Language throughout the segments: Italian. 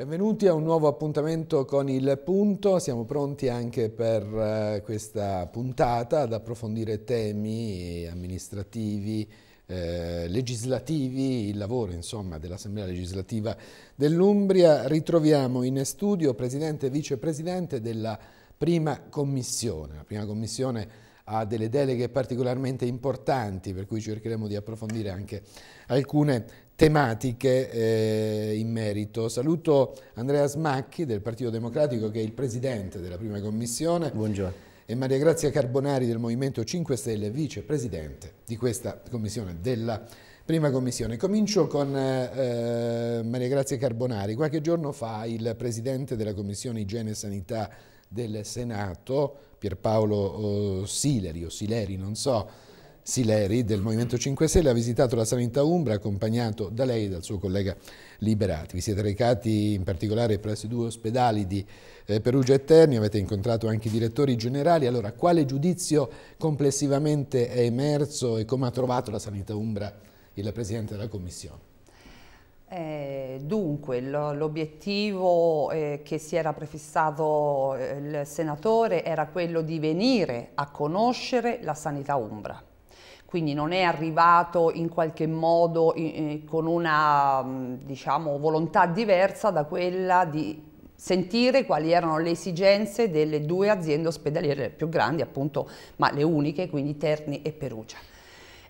Benvenuti a un nuovo appuntamento con il punto, siamo pronti anche per eh, questa puntata ad approfondire temi amministrativi, eh, legislativi, il lavoro insomma dell'Assemblea legislativa dell'Umbria. Ritroviamo in studio presidente e vicepresidente della prima commissione. La prima commissione ha delle deleghe particolarmente importanti per cui cercheremo di approfondire anche alcune tematiche eh, in merito. Saluto Andrea Smacchi del Partito Democratico che è il presidente della prima commissione. Buongiorno. E Maria Grazia Carbonari del Movimento 5 Stelle, vicepresidente di questa commissione della prima commissione. Comincio con eh, Maria Grazia Carbonari. Qualche giorno fa il presidente della commissione igiene e sanità del Senato, Pierpaolo eh, Sileri o Sileri, non so, Sileri del Movimento 5 Stelle ha visitato la Salenta Umbra accompagnato da lei e dal suo collega Liberati. Vi siete recati in particolare presso i due ospedali di eh, Perugia e Terni, avete incontrato anche i direttori generali. Allora, quale giudizio complessivamente è emerso e come ha trovato la Sanità Umbra il Presidente della Commissione? Eh, dunque, l'obiettivo eh, che si era prefissato eh, il senatore era quello di venire a conoscere la sanità umbra quindi non è arrivato in qualche modo eh, con una mm, diciamo, volontà diversa da quella di sentire quali erano le esigenze delle due aziende ospedaliere più grandi, appunto, ma le uniche, quindi Terni e Perugia.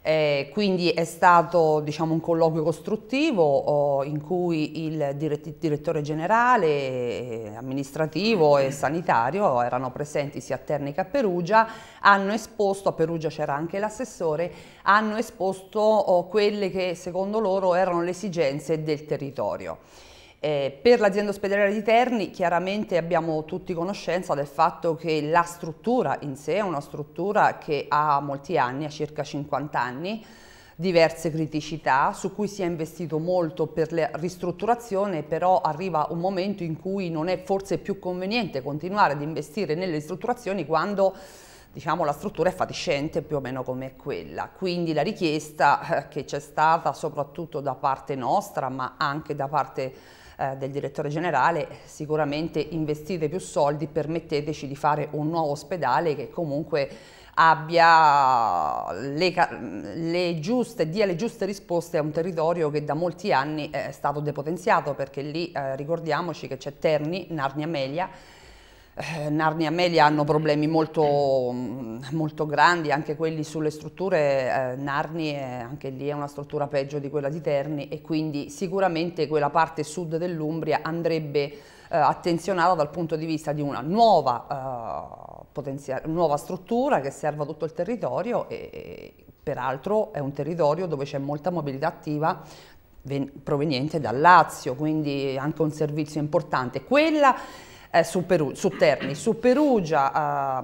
Eh, quindi è stato diciamo, un colloquio costruttivo oh, in cui il direttore generale, eh, amministrativo e sanitario erano presenti sia a Terni che a Perugia, hanno esposto, a Perugia c'era anche l'assessore, hanno esposto oh, quelle che secondo loro erano le esigenze del territorio. Eh, per l'azienda ospedaliera di Terni chiaramente abbiamo tutti conoscenza del fatto che la struttura in sé è una struttura che ha molti anni, ha circa 50 anni, diverse criticità su cui si è investito molto per la ristrutturazione, però arriva un momento in cui non è forse più conveniente continuare ad investire nelle ristrutturazioni quando diciamo, la struttura è fatiscente più o meno come quella. Quindi la richiesta eh, che c'è stata soprattutto da parte nostra, ma anche da parte eh, del direttore generale, sicuramente investite più soldi, permetteteci di fare un nuovo ospedale che comunque abbia le, le giuste, dia le giuste risposte a un territorio che da molti anni è stato depotenziato, perché lì eh, ricordiamoci che c'è Terni, Narnia Melia, eh, Narni e Amelia hanno problemi molto, mm, molto grandi, anche quelli sulle strutture, eh, Narni è, anche lì è una struttura peggio di quella di Terni e quindi sicuramente quella parte sud dell'Umbria andrebbe eh, attenzionata dal punto di vista di una nuova, eh, nuova struttura che serva tutto il territorio e, e peraltro è un territorio dove c'è molta mobilità attiva proveniente dal Lazio, quindi anche un servizio importante. Quella eh, su, Peru, su, Terni. Su Perugia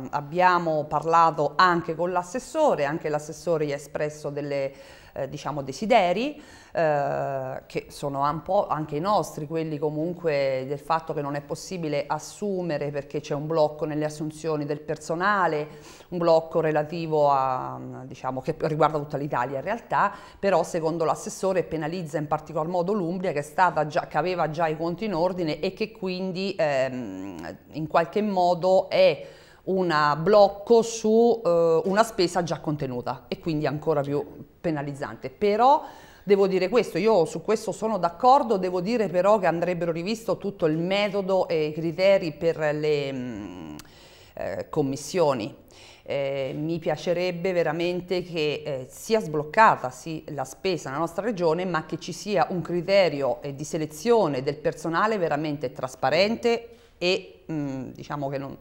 eh, abbiamo parlato anche con l'assessore, anche l'assessore gli ha espresso delle eh, diciamo desideri eh, che sono un po' anche i nostri, quelli comunque del fatto che non è possibile assumere perché c'è un blocco nelle assunzioni del personale, un blocco relativo a, diciamo, che riguarda tutta l'Italia in realtà, però secondo l'assessore penalizza in particolar modo l'Umbria che, che, aveva già i conti in ordine e che quindi ehm, in qualche modo è un blocco su eh, una spesa già contenuta e quindi ancora più penalizzante. Però devo dire questo, io su questo sono d'accordo, devo dire però che andrebbero rivisto tutto il metodo e i criteri per le mh, mm, eh, commissioni. Eh, mi piacerebbe veramente che eh, sia sbloccata sì, la spesa nella nostra regione, ma che ci sia un criterio eh, di selezione del personale veramente trasparente e mh, mm, diciamo che non,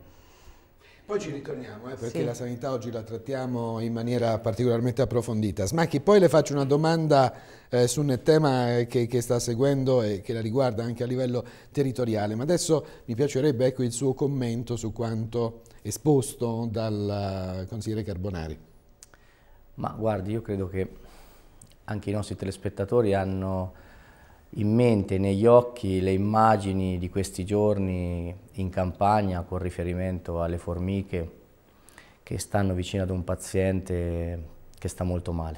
poi ci ritorniamo, eh, perché sì. la sanità oggi la trattiamo in maniera particolarmente approfondita. Smacchi, poi le faccio una domanda eh, su un tema eh, che, che, sta seguendo e che la riguarda anche a livello territoriale, ma adesso mi piacerebbe ecco, il suo commento su quanto esposto dal eh, consigliere Carbonari. Ma guardi, io credo che anche i nostri telespettatori hanno in mente, negli occhi, le immagini di questi giorni in campagna con riferimento alle formiche che stanno vicino ad un paziente che sta molto male.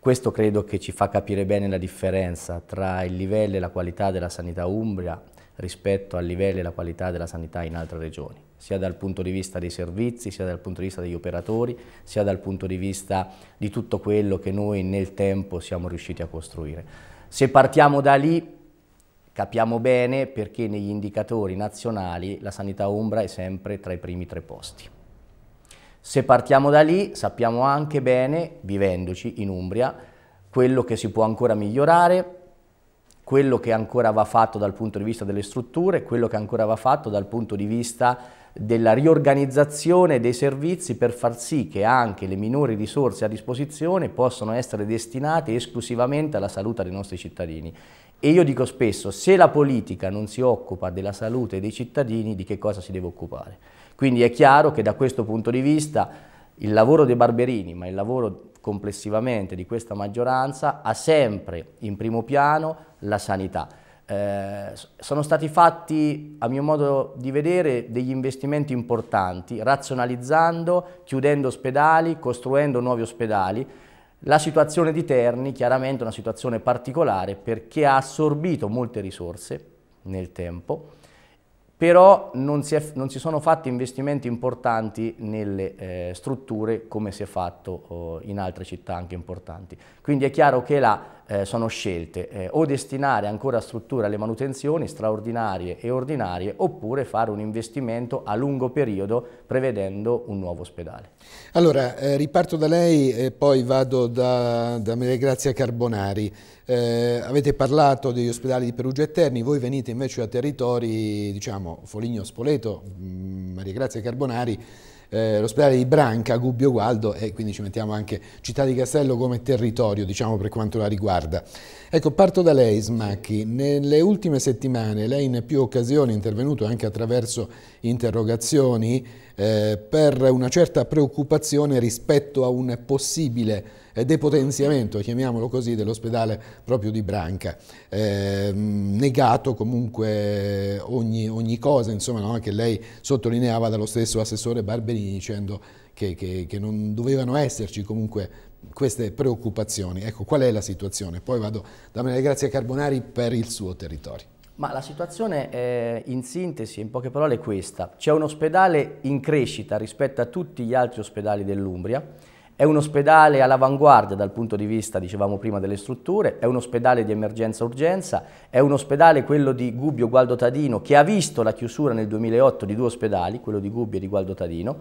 Questo credo che ci fa capire bene la differenza tra il livello e la qualità della sanità umbria rispetto al livello e la qualità della sanità in altre regioni, sia dal punto di vista dei servizi, sia dal punto di vista degli operatori, sia dal punto di vista di tutto quello che noi nel tempo siamo riusciti a costruire. Se partiamo da lì capiamo bene perché negli indicatori nazionali la sanità umbra è sempre tra i primi tre posti. Se partiamo da lì sappiamo anche bene, vivendoci in Umbria, quello che si può ancora migliorare, quello che ancora va fatto dal punto di vista delle strutture, quello che ancora va fatto dal punto di vista della riorganizzazione dei servizi per far sì che anche le minori risorse a disposizione possano essere destinate esclusivamente alla salute dei nostri cittadini. E io dico spesso, se la politica non si occupa della salute dei cittadini, di che cosa si deve occupare? Quindi è chiaro che da questo punto di vista il lavoro dei barberini, ma il lavoro complessivamente di questa maggioranza, ha sempre in primo piano la sanità. Eh, sono stati fatti, a mio modo di vedere, degli investimenti importanti, razionalizzando, chiudendo ospedali, costruendo nuovi ospedali. La situazione di Terni chiaramente è una situazione particolare perché ha assorbito molte risorse nel tempo, però non si, è, non si sono fatti investimenti importanti nelle eh, strutture come si è fatto oh, in altre città anche importanti. Quindi è chiaro che la eh, sono scelte eh, o destinare ancora strutture alle manutenzioni straordinarie e ordinarie oppure fare un investimento a lungo periodo prevedendo un nuovo ospedale. Allora, eh, riparto da lei e poi vado da, da Grazia Carbonari. Eh, avete parlato degli ospedali di Perugia e Terni, voi venite invece da territori, diciamo, Foligno-Spoleto, mm, Maria Grazia Carbonari, eh, l'ospedale di Branca, Gubbio Gualdo e quindi ci mettiamo anche Città di Castello come territorio, diciamo per quanto la riguarda. Ecco, parto da lei Smacchi. Nelle ultime settimane lei in più occasioni è intervenuto anche attraverso interrogazioni eh, per una certa preoccupazione rispetto a un possibile eh, depotenziamento, chiamiamolo così, dell'ospedale proprio di Branca. Eh, negato comunque ogni, ogni cosa insomma, no? che lei sottolineava dallo stesso assessore Barberini dicendo che, che, che non dovevano esserci comunque queste preoccupazioni. Ecco, qual è la situazione? Poi vado da Maria Grazia Carbonari per il suo territorio. Ma la situazione è, eh, in sintesi, in poche parole, è questa. C'è un ospedale in crescita rispetto a tutti gli altri ospedali dell'Umbria è un ospedale all'avanguardia dal punto di vista, dicevamo prima, delle strutture, è un ospedale di emergenza-urgenza, è un ospedale, quello di Gubbio Gualdo Tadino, che ha visto la chiusura nel 2008 di due ospedali, quello di Gubbio e di Gualdo Tadino.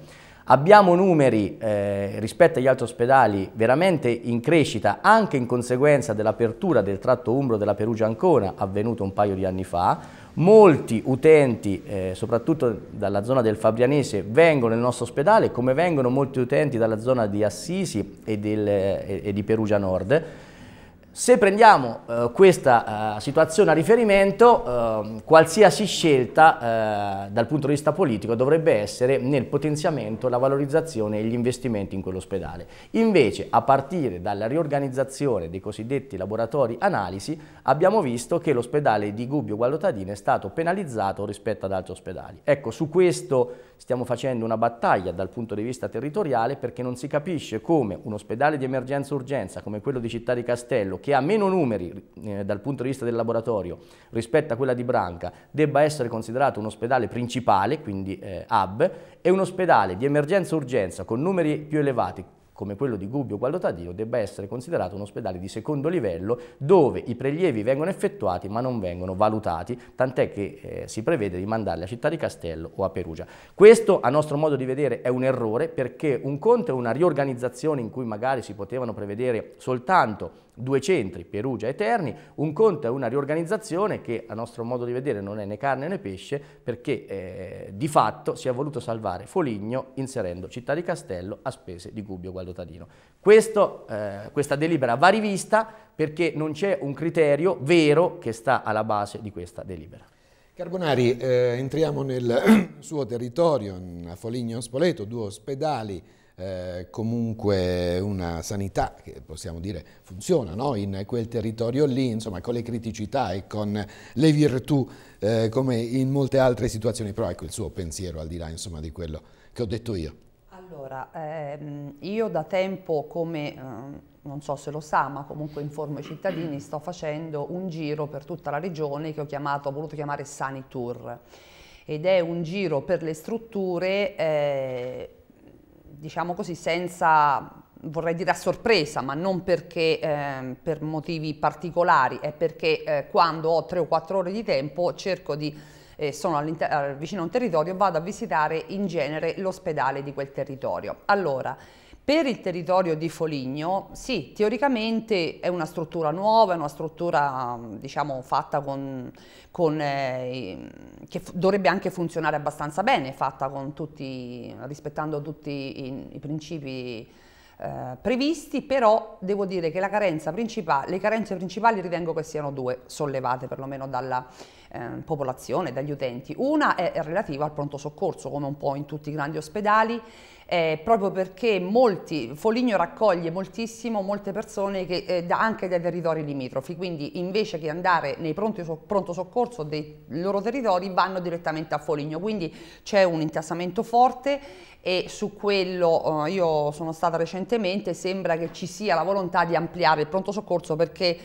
Abbiamo numeri eh, rispetto agli altri ospedali veramente in crescita, anche in conseguenza dell'apertura del tratto umbro della Perugia Ancona, avvenuto un paio di anni fa, Molti utenti, eh, soprattutto dalla zona del Fabrianese, vengono nel nostro ospedale, come vengono molti utenti dalla zona di Assisi e, del, eh, e, e di Perugia Nord, se prendiamo eh, questa eh, situazione a riferimento, eh, qualsiasi scelta eh, dal punto di vista politico dovrebbe essere nel potenziamento, la valorizzazione e gli investimenti in quell'ospedale. Invece, a partire dalla riorganizzazione dei cosiddetti laboratori analisi, abbiamo visto che l'ospedale di Gubbio Guallotadine è stato penalizzato rispetto ad altri ospedali. Ecco, su questo stiamo facendo una battaglia dal punto di vista territoriale perché non si capisce come un ospedale di emergenza-urgenza come quello di Città di Castello che ha meno numeri eh, dal punto di vista del laboratorio rispetto a quella di Branca debba essere considerato un ospedale principale, quindi eh, hub, e un ospedale di emergenza-urgenza con numeri più elevati, come quello di Gubbio Guallotadio debba essere considerato un ospedale di secondo livello dove i prelievi vengono effettuati ma non vengono valutati, tant'è che eh, si prevede di mandarli a Città di Castello o a Perugia. Questo a nostro modo di vedere è un errore perché un conto è una riorganizzazione in cui magari si potevano prevedere soltanto due centri, Perugia e Terni, un conto è una riorganizzazione che a nostro modo di vedere non è né carne né pesce perché eh, di fatto si è voluto salvare Foligno inserendo Città di Castello a spese di Gubbio Gualdotadino. Questo, eh, questa delibera va rivista perché non c'è un criterio vero che sta alla base di questa delibera. Carbonari, eh, entriamo nel suo territorio, a Foligno Spoleto, due ospedali eh, comunque una sanità che possiamo dire funziona no? in quel territorio lì, insomma con le criticità e con le virtù eh, come in molte altre situazioni, però ecco il suo pensiero al di là insomma, di quello che ho detto io. Allora, ehm, io da tempo come... Ehm, non so se lo sa, ma comunque informo i cittadini, sto facendo un giro per tutta la regione che ho, chiamato, ho voluto chiamare Sani ed è un giro per le strutture eh, diciamo così, senza vorrei dire a sorpresa, ma non perché eh, per motivi particolari, è perché eh, quando ho tre o quattro ore di tempo cerco di, eh, sono eh, vicino a un territorio, vado a visitare in genere l'ospedale di quel territorio. Allora, per il territorio di Foligno, sì, teoricamente è una struttura nuova, è una struttura mm, diciamo, fatta con, con eh, che dovrebbe anche funzionare abbastanza bene, fatta tutti, rispettando tutti i, i principi eh, previsti, però devo dire che le carenze principali ritengo che siano due, sollevate perlomeno dalla eh, popolazione, dagli utenti. Una è relativa al pronto soccorso, come un po' in tutti i grandi ospedali, eh, proprio perché molti, Foligno raccoglie moltissimo molte persone che, eh, da, anche dai territori limitrofi, quindi invece che andare nei pronti, so, pronto soccorso dei loro territori vanno direttamente a Foligno, quindi c'è un intassamento forte e su quello eh, io sono stata recentemente, sembra che ci sia la volontà di ampliare il pronto soccorso perché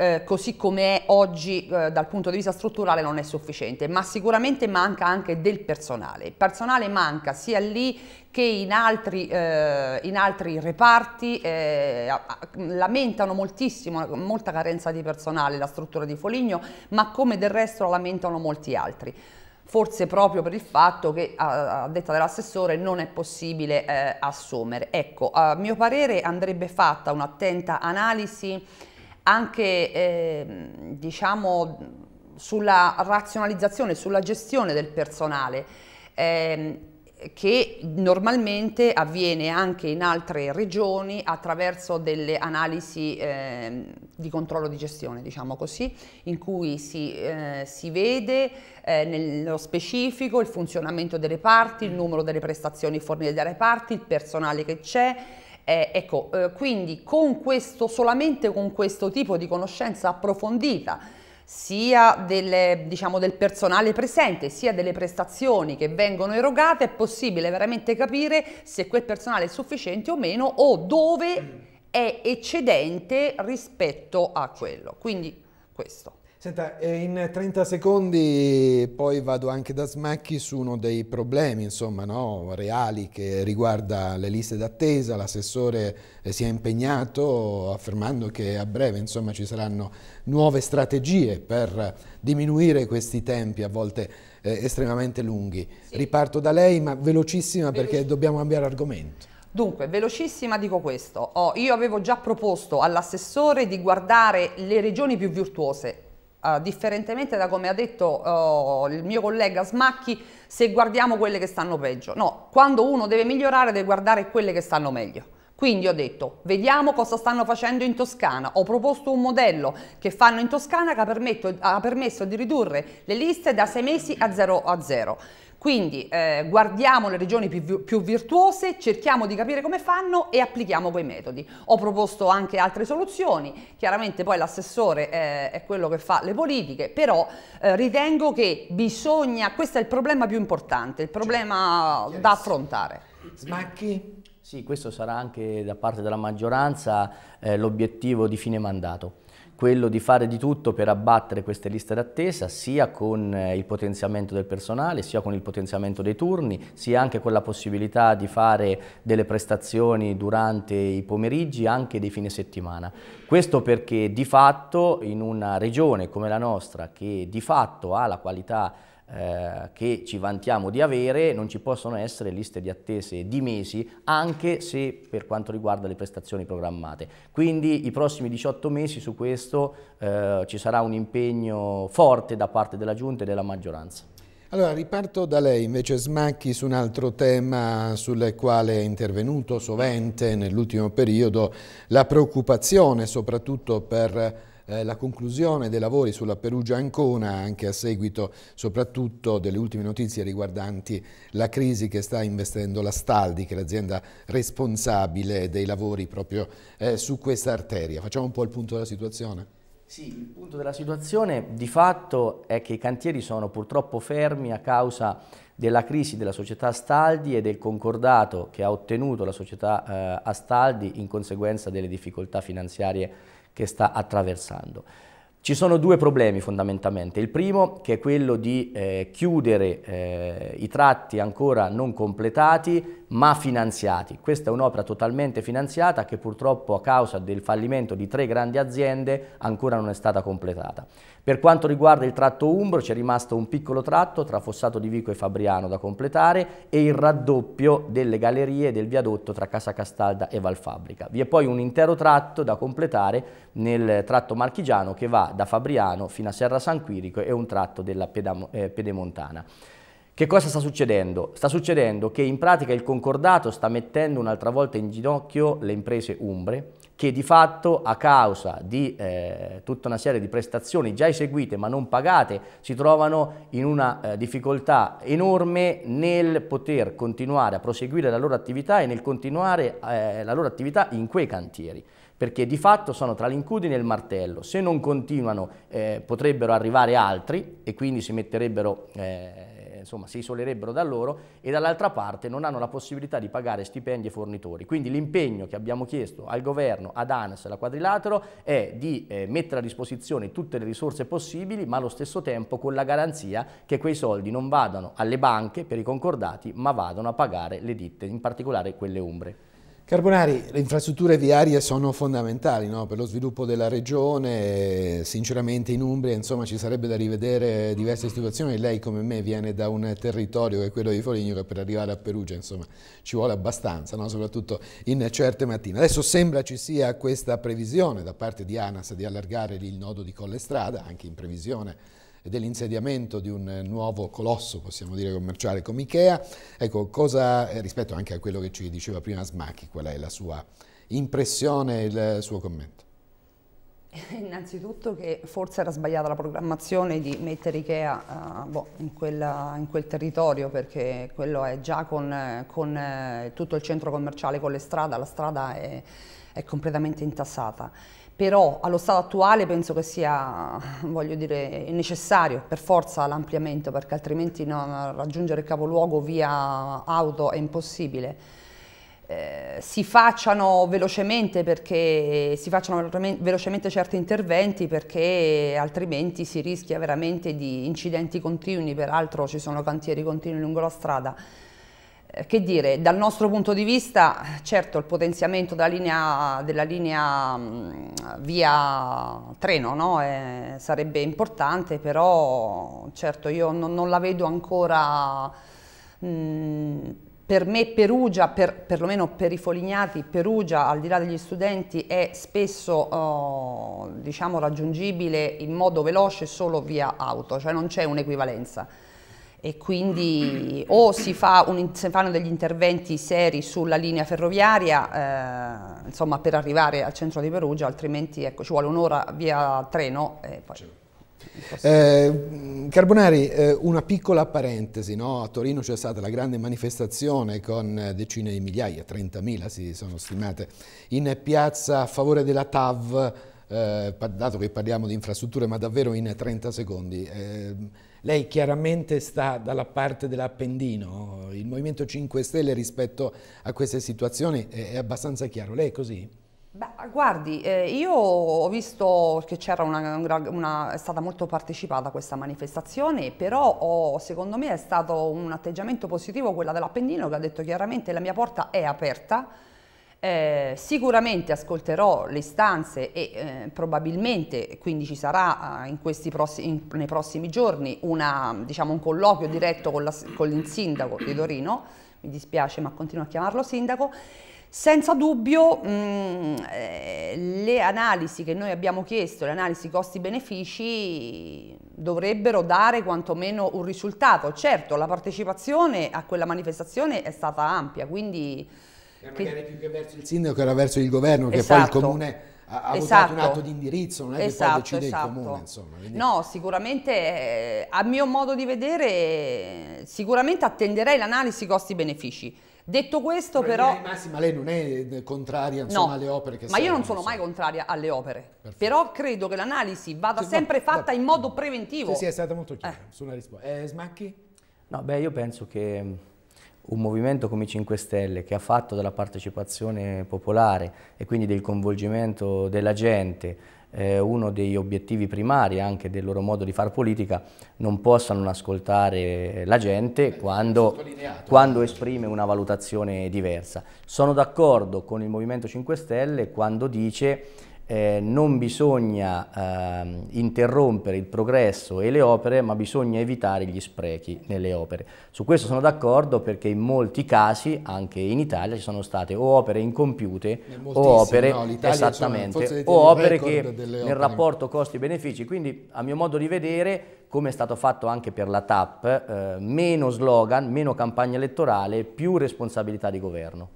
eh, così come è oggi eh, dal punto di vista strutturale non è sufficiente, ma sicuramente manca anche del personale. Il personale manca sia lì che in altri, eh, in altri reparti eh, lamentano moltissimo, molta carenza di personale la struttura di Foligno, ma come del resto la lamentano molti altri forse proprio per il fatto che a, detta dell'assessore non è possibile eh, assumere. Ecco, a mio parere andrebbe fatta un'attenta analisi anche eh, diciamo, sulla razionalizzazione, sulla gestione del personale ehm, che normalmente avviene anche in altre regioni attraverso delle analisi eh, di controllo di gestione, diciamo così, in cui si, eh, si vede eh, nello specifico il funzionamento delle parti, il numero delle prestazioni fornite dalle parti, il personale che c'è, eh, ecco, eh, quindi con questo, solamente con questo tipo di conoscenza approfondita, sia delle, diciamo, del personale presente, sia delle prestazioni che vengono erogate, è possibile veramente capire se quel personale è sufficiente o meno o dove è eccedente rispetto a quello. Quindi questo. Senta, in 30 secondi poi vado anche da Smacchi su uno dei problemi insomma, no, reali che riguarda le liste d'attesa. L'assessore eh, si è impegnato affermando che a breve insomma, ci saranno nuove strategie per diminuire questi tempi a volte eh, estremamente lunghi. Sì. Riparto da lei ma velocissima perché dobbiamo cambiare argomento. Dunque, velocissima dico questo, oh, io avevo già proposto all'assessore di guardare le regioni più virtuose, Uh, differentemente da come ha detto uh, il mio collega Smacchi, se guardiamo quelle che stanno peggio. No, quando uno deve migliorare deve guardare quelle che stanno meglio. Quindi ho detto, vediamo cosa stanno facendo in Toscana. Ho proposto un modello che fanno in Toscana che ha, permetto, ha permesso di ridurre le liste da sei mesi a zero a zero. Quindi eh, guardiamo le regioni più, più, virtuose, cerchiamo di capire come fanno e applichiamo quei metodi. Ho proposto anche altre soluzioni, chiaramente poi l'assessore eh, è quello che fa le politiche, però eh, ritengo che bisogna, questo è il problema più importante, il problema cioè, da affrontare. Smacchi? Sì, questo sarà anche da parte della maggioranza eh, l'obiettivo di fine mandato quello di fare di tutto per abbattere queste liste d'attesa sia con eh, il potenziamento del personale, sia con il potenziamento dei turni, sia anche con la possibilità di fare delle prestazioni durante i pomeriggi, anche dei fine settimana. Questo perché di fatto in una regione come la nostra che di fatto ha la qualità eh, che ci vantiamo di avere, non ci possono essere liste di attese di mesi, anche se per quanto riguarda le prestazioni programmate. Quindi i prossimi 18 mesi su questo eh, ci sarà un impegno forte da parte della Giunta e della maggioranza. Allora, riparto da lei invece Smacchi su un altro tema sul quale è intervenuto sovente nell'ultimo periodo la preoccupazione soprattutto per eh, la conclusione dei lavori sulla Perugia-Ancona, anche a seguito soprattutto delle ultime notizie riguardanti la crisi che sta investendo la Staldi, che è l'azienda responsabile dei lavori proprio eh, su questa arteria. Facciamo un po' il punto della situazione? Sì, il punto della situazione di fatto è che i cantieri sono purtroppo fermi a causa della crisi della società Astaldi e del concordato che ha ottenuto la società eh, Astaldi in conseguenza delle difficoltà finanziarie che sta attraversando. Ci sono due problemi fondamentalmente, il primo che è quello di eh, chiudere eh, i tratti ancora non completati ma finanziati. Questa è un'opera totalmente finanziata che purtroppo a causa del fallimento di tre grandi aziende ancora non è stata completata. Per quanto riguarda il tratto Umbro c'è rimasto un piccolo tratto tra Fossato di Vico e Fabriano da completare e il raddoppio delle gallerie del viadotto tra Casa Castalda e Valfabbrica. Vi è poi un intero tratto da completare nel tratto marchigiano che va da Fabriano fino a Serra San Quirico e un tratto della eh, Pedemontana. Che cosa sta succedendo? Sta succedendo che in pratica il concordato sta mettendo un'altra volta in ginocchio le imprese umbre che di fatto a causa di eh, tutta una serie di prestazioni già eseguite ma non pagate si trovano in una eh, difficoltà enorme nel poter continuare a proseguire la loro attività e nel continuare eh, la loro attività in quei cantieri perché di fatto sono tra l'incudine e il martello, se non continuano eh, potrebbero arrivare altri e quindi si metterebbero eh, insomma, si isolerebbero da loro e dall'altra parte non hanno la possibilità di pagare stipendi e fornitori. Quindi l'impegno che abbiamo chiesto al governo, ad ANS alla Quadrilatero è di eh, mettere a disposizione tutte le risorse possibili, ma allo stesso tempo con la garanzia che quei soldi non vadano alle banche per i concordati, ma vadano a pagare le ditte, in particolare quelle umbre. Carbonari, le infrastrutture viarie sono fondamentali no? per lo sviluppo della regione, sinceramente in Umbria insomma, ci sarebbe da rivedere diverse situazioni, lei come me viene da un territorio che è quello di Foligno che per arrivare a Perugia insomma, ci vuole abbastanza, no? soprattutto in certe mattine. Adesso sembra ci sia questa previsione da parte di ANAS di allargare il nodo di Colle Strada, anche in previsione dell'insediamento di un eh, nuovo colosso, possiamo dire, commerciale come Ikea. Ecco, cosa, eh, rispetto anche a quello che ci diceva prima Smacchi, qual è la sua impressione e il suo commento? Innanzitutto che forse era sbagliata la programmazione di mettere Ikea uh, boh, in, quella, in, quel territorio perché quello è già con, con eh, tutto il centro commerciale, con le strade, la strada è è completamente intassata. Però allo stato attuale penso che sia dire, necessario per forza l'ampliamento perché altrimenti no, raggiungere il capoluogo via auto è impossibile. Eh, si, facciano perché, si facciano velocemente certi interventi perché altrimenti si rischia veramente di incidenti continui, peraltro ci sono cantieri continui lungo la strada. Eh, che dire, dal nostro punto di vista, certo il potenziamento della linea, della linea mm, via treno no? eh, sarebbe importante, però certo io non, non la vedo ancora, mh, mm, per me Perugia, per, perlomeno per i folignati, Perugia al di là degli studenti è spesso oh, diciamo, raggiungibile in modo veloce solo via auto, cioè non c'è un'equivalenza e quindi o si, fa un, si, fanno degli interventi seri sulla linea ferroviaria eh, insomma, per arrivare al centro di Perugia, altrimenti ecco, ci vuole un'ora via treno e poi... Certo. Eh, Carbonari, eh, una piccola parentesi, no? a Torino c'è stata la grande manifestazione con decine di migliaia, 30.000 si sono stimate, in piazza a favore della TAV, eh, dato che parliamo di infrastrutture, ma davvero in 30 secondi. Ehm, lei chiaramente sta dalla parte dell'Appendino, il Movimento 5 Stelle rispetto a queste situazioni è abbastanza chiaro, lei è così? Beh, guardi, eh, io ho visto che c'era una, una, è stata molto partecipata questa manifestazione, però ho, secondo me è stato un atteggiamento positivo quello dell'Appendino che ha detto chiaramente la mia porta è aperta, eh, sicuramente ascolterò le istanze e eh, probabilmente, quindi ci sarà eh, prossimi, in, nei prossimi giorni una, diciamo, un colloquio diretto con, la, con il sindaco di Torino, mi dispiace ma continuo a chiamarlo sindaco, senza dubbio mh, mm, eh, le analisi che noi abbiamo chiesto, le analisi costi-benefici, dovrebbero dare quantomeno un risultato. Certo, la partecipazione a quella manifestazione è stata ampia, quindi magari che... più che verso il sindaco era verso il governo, esatto. che poi il esatto. comune ha, ha esatto. un atto di indirizzo, non è esatto, che poi esatto, decide esatto. il comune. Insomma, quindi... No, sicuramente, eh, a mio modo di vedere, sicuramente attenderei l'analisi costi-benefici. Detto questo però... però... Massima, lei non è contraria insomma, no, alle opere che ma io non sono mai contraria alle opere, Perfetto. però credo che l'analisi vada sì, sempre no, fatta no, in modo preventivo. Sì, sì, è stata molto chiara eh. sulla risposta. Eh, Smacchi? No, beh, io penso che un movimento come i 5 Stelle che ha fatto della partecipazione popolare e quindi del coinvolgimento della gente eh, uno degli obiettivi primari anche del loro modo di fare politica, non possa non ascoltare la gente quando, quando esprime una valutazione diversa. Sono d'accordo con il Movimento 5 Stelle quando dice eh, non bisogna eh, interrompere il progresso e le opere, ma bisogna evitare gli sprechi nelle opere. Su questo sono d'accordo perché in molti casi, anche in Italia, ci sono state o opere incompiute o opere, no, esattamente, o opere che opere. nel rapporto costi-benefici, quindi a mio modo di vedere come è stato fatto anche per la TAP, eh, meno slogan, meno campagna elettorale, più responsabilità di governo.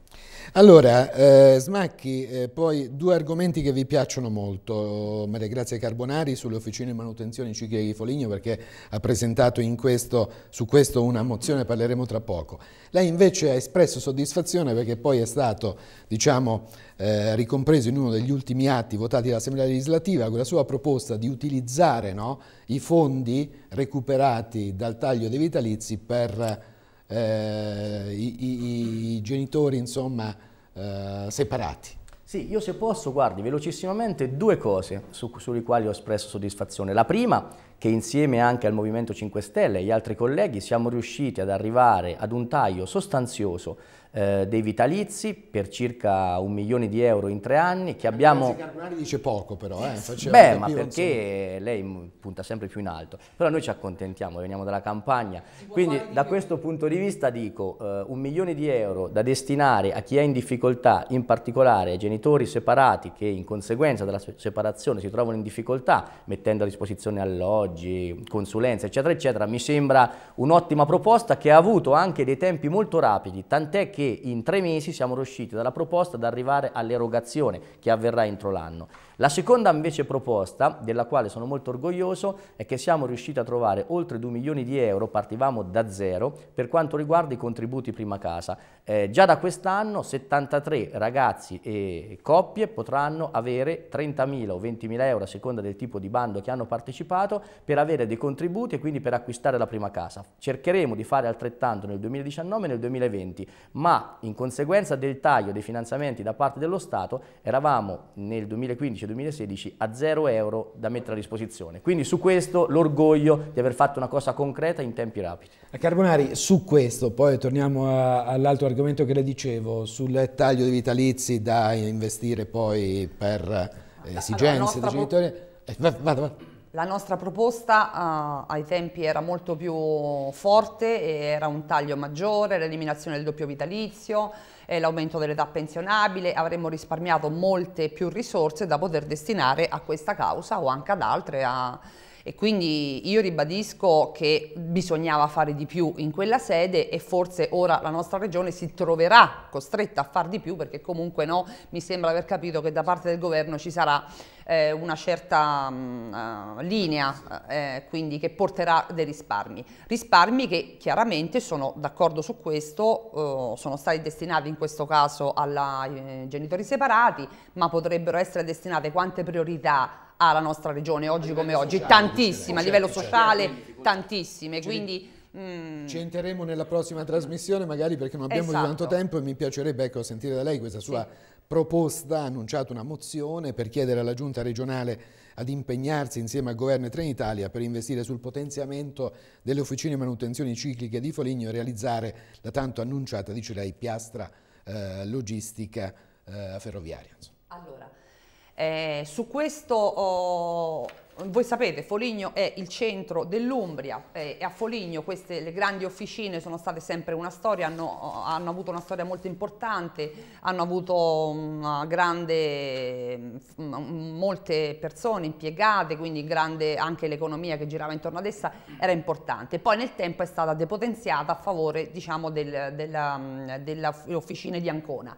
Allora, eh, Smacchi, eh, poi due argomenti che vi piacciono molto, Maria Grazia Carbonari sulle officine di manutenzione in cicliche di Foligno perché ha presentato questo, su questo una mozione, parleremo tra poco. Lei invece ha espresso soddisfazione perché poi è stato diciamo, eh, ricompreso in uno degli ultimi atti votati dall'Assemblea legislativa con la sua proposta di utilizzare no, i fondi recuperati dal taglio dei vitalizi per eh, i, i, i, genitori insomma eh, separati. Sì, io se posso, guardi, velocissimamente due cose su, sulle quali ho espresso soddisfazione. La prima, che insieme anche al Movimento 5 Stelle e agli altri colleghi siamo riusciti ad arrivare ad un taglio sostanzioso eh, dei vitalizi per circa un milione di euro in tre anni. Che abbiamo... Carbonari dice poco però, eh? Beh, ma perché lei punta sempre più in alto. Però noi ci accontentiamo, veniamo dalla campagna. Quindi da questo punto di vista dico eh, un milione di euro da destinare a chi è in difficoltà, in particolare ai genitori separati che in conseguenza della separazione si trovano in difficoltà, mettendo a disposizione alloggi, consulenze, eccetera, eccetera, mi sembra un'ottima proposta che ha avuto anche dei tempi molto rapidi, tant'è che che in tre mesi siamo riusciti dalla proposta ad arrivare all'erogazione che avverrà entro l'anno. La seconda invece proposta, della quale sono molto orgoglioso, è che siamo riusciti a trovare oltre 2 milioni di euro, partivamo da zero, per quanto riguarda i contributi prima casa. Eh, già da quest'anno 73 ragazzi e coppie potranno avere 30.000 o 20.000 euro a seconda del tipo di bando che hanno partecipato per avere dei contributi e quindi per acquistare la prima casa. Cercheremo di fare altrettanto nel 2019 e nel 2020, ma in conseguenza del taglio dei finanziamenti da parte dello Stato eravamo nel 2015 2016 a 0 euro da mettere a disposizione. Quindi su questo l'orgoglio di aver fatto una cosa concreta in tempi rapidi. Eh, Carbonari, su questo, poi torniamo all'altro argomento che le dicevo, sul taglio dei vitalizi da investire poi per eh, esigenze di genitori. vado, eh, vado. La nostra proposta uh, ai tempi era molto più forte, era un taglio maggiore, l'eliminazione del doppio vitalizio, l'aumento dell'età pensionabile, avremmo risparmiato molte più risorse da poter destinare a questa causa o anche ad altre, a, e quindi io ribadisco che bisognava fare di più in quella sede e forse ora la nostra regione si troverà costretta a far di più perché comunque no, mi sembra aver capito che da parte del governo ci sarà eh, una certa mh, mm, eh, linea eh, quindi che porterà dei risparmi. Risparmi che chiaramente sono d'accordo su questo, eh, sono stati destinati in questo caso ai eh, genitori separati, ma potrebbero essere destinate quante priorità alla nostra regione oggi come oggi, sociale, tantissime, a livello sociale, certo. tantissime, quindi... Mm. Ci entreremo nella prossima trasmissione magari perché non abbiamo esatto. tanto tempo e mi piacerebbe ecco, sentire da lei questa sua sì. proposta, ha annunciato una mozione per chiedere alla giunta regionale ad impegnarsi insieme al governo e Trenitalia per investire sul potenziamento delle officine e manutenzioni cicliche di Foligno e realizzare la tanto annunciata, dice lei, piastra eh, logistica eh, ferroviaria. Allora, eh, su questo, oh, voi sapete, Foligno è il centro dell'Umbria eh, e a Foligno queste le grandi officine sono state sempre una storia, hanno, hanno avuto una storia molto importante, hanno avuto grande, mm, mm, molte persone impiegate, quindi grande, anche l'economia che girava intorno ad essa era importante. Poi nel tempo è stata depotenziata a favore diciamo, del, della, mm, delle officine di Ancona.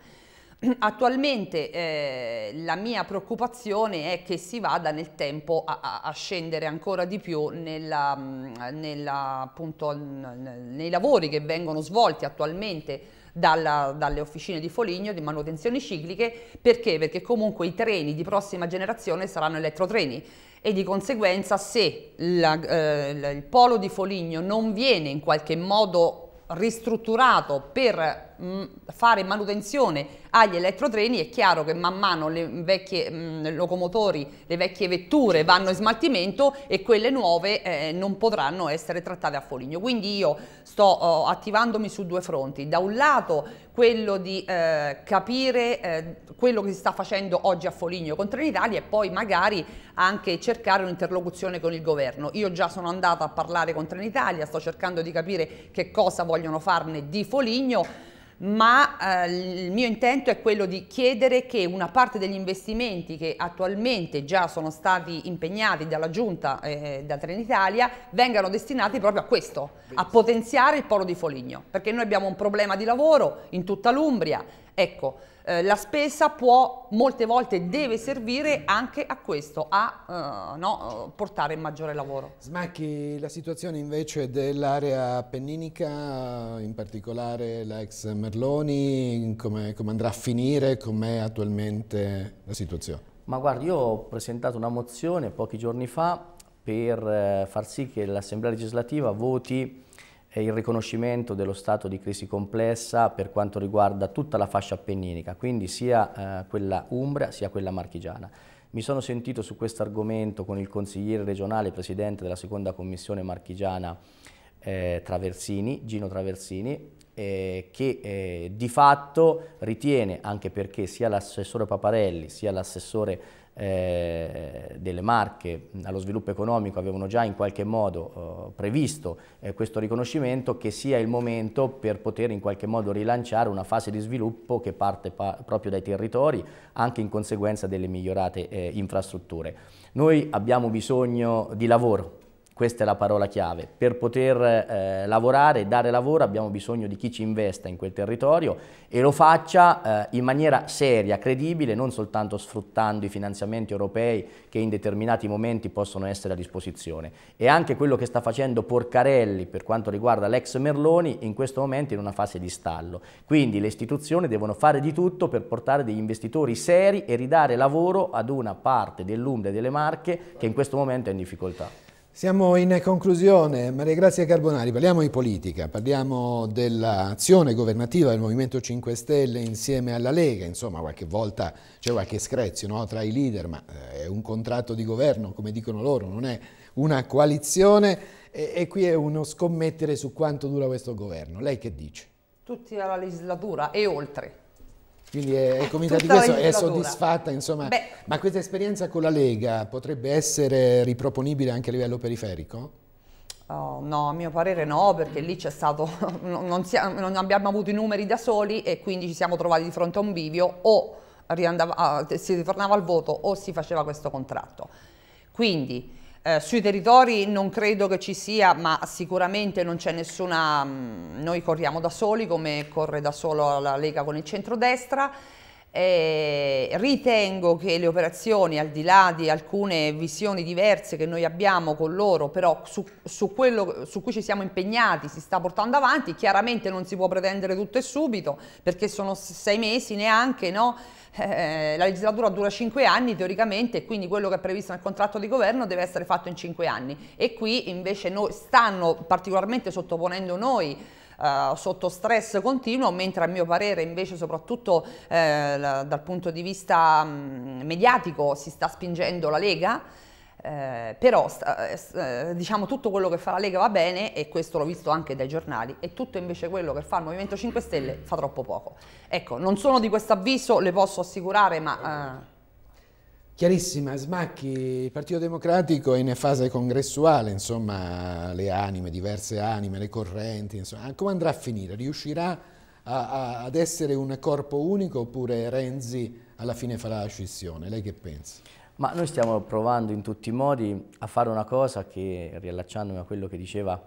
Attualmente eh, la mia preoccupazione è che si vada nel tempo a, a scendere ancora di più nella, mm, nella, appunto, nei lavori che vengono svolti attualmente dalla, dalle officine di Foligno di manutenzione cicliche perché? Perché comunque i treni di prossima generazione saranno elettrotreni e di conseguenza se la, eh, il polo di Foligno non viene in qualche modo ristrutturato per fare manutenzione agli elettrotreni è chiaro che man mano le vecchie mh, locomotori, le vecchie vetture vanno in smaltimento e quelle nuove eh, non potranno essere trattate a foligno. Quindi io sto oh, attivandomi su due fronti. Da un lato quello di eh, capire eh, quello che si sta facendo oggi a Foligno con Trenitalia e poi magari anche cercare un'interlocuzione con il governo. Io già sono andata a parlare con Trenitalia, sto cercando di capire che cosa vogliono farne di Foligno ma eh, il mio intento è quello di chiedere che una parte degli investimenti che attualmente già sono stati impegnati dalla Giunta e eh, da Trenitalia vengano destinati proprio a questo, Benissimo. a potenziare il polo di Foligno, perché noi abbiamo un problema di lavoro in tutta l'Umbria, ecco, eh, la spesa può, molte volte, deve servire anche a questo, a eh, no, eh, portare maggiore lavoro. Smacchi, la situazione invece dell'area appenninica, in particolare la ex Merloni, come com andrà a finire, com'è attualmente la situazione? Ma guardi, io ho presentato una mozione pochi giorni fa per eh, far sì che l'Assemblea legislativa voti è il riconoscimento dello stato di crisi complessa per quanto riguarda tutta la fascia appenninica, quindi sia eh, quella umbra sia quella marchigiana. Mi sono sentito su questo argomento con il consigliere regionale presidente della seconda commissione marchigiana eh, Traversini, Gino Traversini, eh, che eh, di fatto ritiene, anche perché sia l'assessore Paparelli sia l'assessore eh, delle Marche allo sviluppo economico avevano già in qualche modo eh, previsto eh, questo riconoscimento che sia il momento per poter in qualche modo rilanciare una fase di sviluppo che parte pa proprio dai territori anche in conseguenza delle migliorate eh, infrastrutture. Noi abbiamo bisogno di lavoro, questa è la parola chiave. Per poter eh, lavorare e dare lavoro abbiamo bisogno di chi ci investa in quel territorio e lo faccia eh, in maniera seria, credibile, non soltanto sfruttando i finanziamenti europei che in determinati momenti possono essere a disposizione. E anche quello che sta facendo Porcarelli per quanto riguarda l'ex Merloni in questo momento è in una fase di stallo. Quindi le istituzioni devono fare di tutto per portare degli investitori seri e ridare lavoro ad una parte dell'Umbria e delle Marche che in questo momento è in difficoltà. Siamo in conclusione, Maria Grazia Carbonari, parliamo di politica, parliamo dell'azione governativa del Movimento 5 Stelle insieme alla Lega, insomma qualche volta c'è qualche screzio no? tra i leader, ma eh, è un contratto di governo, come dicono loro, non è una coalizione e, e qui è uno scommettere su quanto dura questo governo. Lei che dice? Tutti alla legislatura e oltre. Quindi è, è convinta di questo, è soddisfatta, insomma. Beh. Ma questa esperienza con la Lega potrebbe essere riproponibile anche a livello periferico? Oh, no, a mio parere no, perché lì c'è stato, non, siamo, non abbiamo avuto i numeri da soli e quindi ci siamo trovati di fronte a un bivio o ah, si ritornava al voto o si faceva questo contratto. Quindi eh, sui territori non credo che ci sia, ma sicuramente non c'è nessuna... Mh, mm, noi corriamo da soli, come corre da solo la Lega con il centrodestra, eh, ritengo che le operazioni, al di là di alcune visioni diverse che noi abbiamo con loro, però su, su, quello su cui ci siamo impegnati si sta portando avanti, chiaramente non si può pretendere tutto e subito, perché sono sei mesi neanche, no? eh, la legislatura dura cinque anni teoricamente e quindi quello che è previsto nel contratto di governo deve essere fatto in cinque anni e qui invece noi stanno particolarmente sottoponendo noi eh, sotto stress continuo, mentre a mio parere invece soprattutto eh, dal punto di vista mh, mm, mediatico si sta spingendo la Lega, eh, però eh, eh, diciamo tutto quello che fa la Lega va bene e questo l'ho visto anche dai giornali e tutto invece quello che fa il Movimento 5 Stelle fa troppo poco. Ecco, non sono di questo avviso, le posso assicurare, ma... Eh... Chiarissima, Smacchi, il Partito Democratico è in fase congressuale, insomma le anime, diverse anime, le correnti, insomma, come andrà a finire? Riuscirà a, a, ad essere un corpo unico oppure Renzi alla fine farà la scissione? Lei che pensa? Ma noi stiamo provando in tutti i modi a fare una cosa che, riallacciandomi a quello che diceva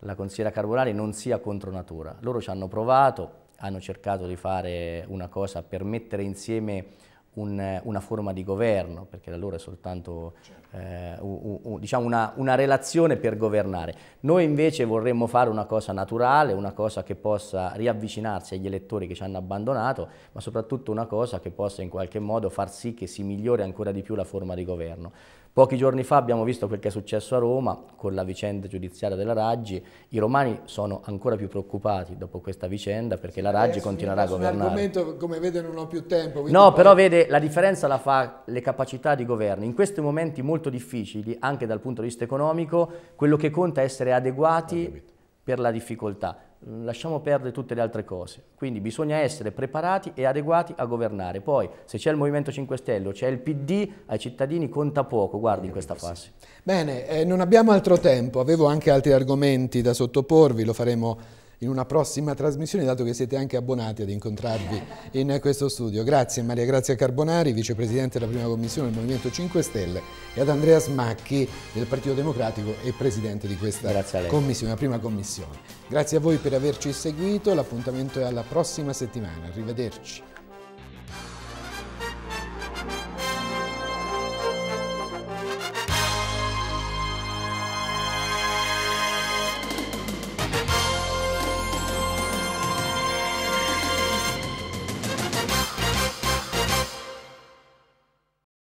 la consigliera Carbolari, non sia contro natura. Loro ci hanno provato, hanno cercato di fare una cosa per mettere insieme un, una forma di governo, perché da loro è soltanto eh, u, u, diciamo una, una, relazione per governare. Noi invece vorremmo fare una cosa naturale, una cosa che possa riavvicinarsi agli elettori che ci hanno abbandonato, ma soprattutto una cosa che possa in qualche modo far sì che si migliori ancora di più la forma di governo. Pochi giorni fa abbiamo visto quel che è successo a Roma con la vicenda giudiziaria della Raggi. I romani sono ancora più preoccupati dopo questa vicenda perché sì, la Raggi eh, continuerà a governare. come vede non ho più tempo. No, poi... però vede la differenza la fa le capacità di governo. In questi momenti molto difficili, anche dal punto di vista economico, quello che conta è essere adeguati per la difficoltà. Mm, lasciamo perdere tutte le altre cose. Quindi bisogna essere preparati e adeguati a governare. Poi se c'è il Movimento 5 Stelle o c'è il PD, ai cittadini conta poco, guardi in questa fase. Bene, eh, non abbiamo altro tempo, avevo anche altri argomenti da sottoporvi, lo faremo in una prossima trasmissione, dato che siete anche abbonati ad incontrarvi in questo studio. Grazie Maria Grazia Carbonari, vicepresidente della prima commissione del Movimento 5 Stelle, e ad Andrea Smacchi del Partito Democratico e presidente di questa commissione, prima commissione. Grazie a voi per averci seguito, l'appuntamento è alla prossima settimana. Arrivederci.